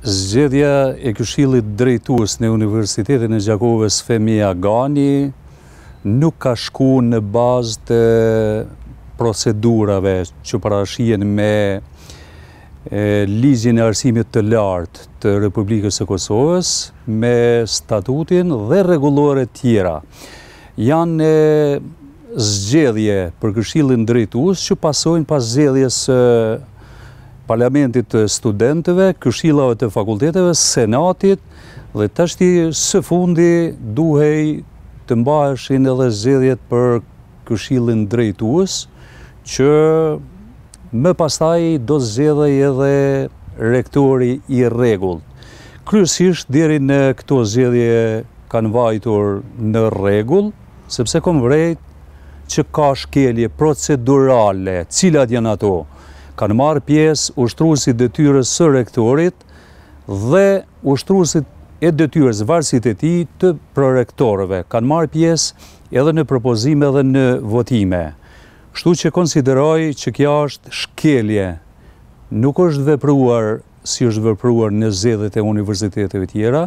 Zgjedhja e këshillit drejtuës në Universitetin e Gjakovës Femi Agani nuk ka shku në bazë të procedurave që parashien me Ligjin e Arsimit të Lartë të Republikës e Kosovës me statutin dhe regulore tjera. Janë zgjedhje për këshillin drejtuës që pasojnë pas zgjedhjes parlamentit të studentëve, këshillave të fakulteteve, senatit dhe tështi së fundi duhej të mbashin edhe zedjet për këshillin drejtuës që më pastaj do zedhej edhe rektori i regullë. Kryësisht diri në këto zedje kanë vajtur në regullë sepse kom vrejt që ka shkelje procedurale cilat janë ato kanë marë pjesë ushtruësit dëtyrës së rektorit dhe ushtruësit e dëtyrës varsit e ti të prorektorëve. Kanë marë pjesë edhe në propozime dhe në votime. Shtu që konsideroj që kja është shkelje, nuk është vepruar si është vepruar në zedhet e e tjera,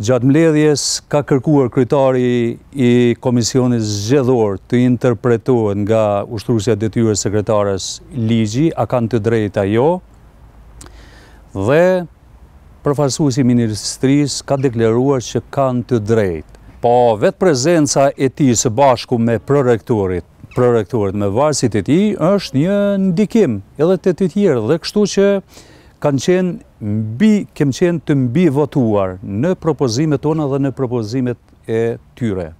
gjatë mledhjes ka kërkuar krytari i komisionis zxedhor të interpretuar nga ushtrusja detyre sekretarës ligji, a kanë të drejta jo, dhe përfasusi ministris ka dekleruar që kanë të drejt. Po, vetë prezenca e ti së bashku me prorektorit, prorektorit me varsit e ti, është një ndikim edhe të të tjerë, dhe kështu që kanë qenë mbi, kem qenë të mbi votuar në propozimet tona dhe në propozimet e tyre.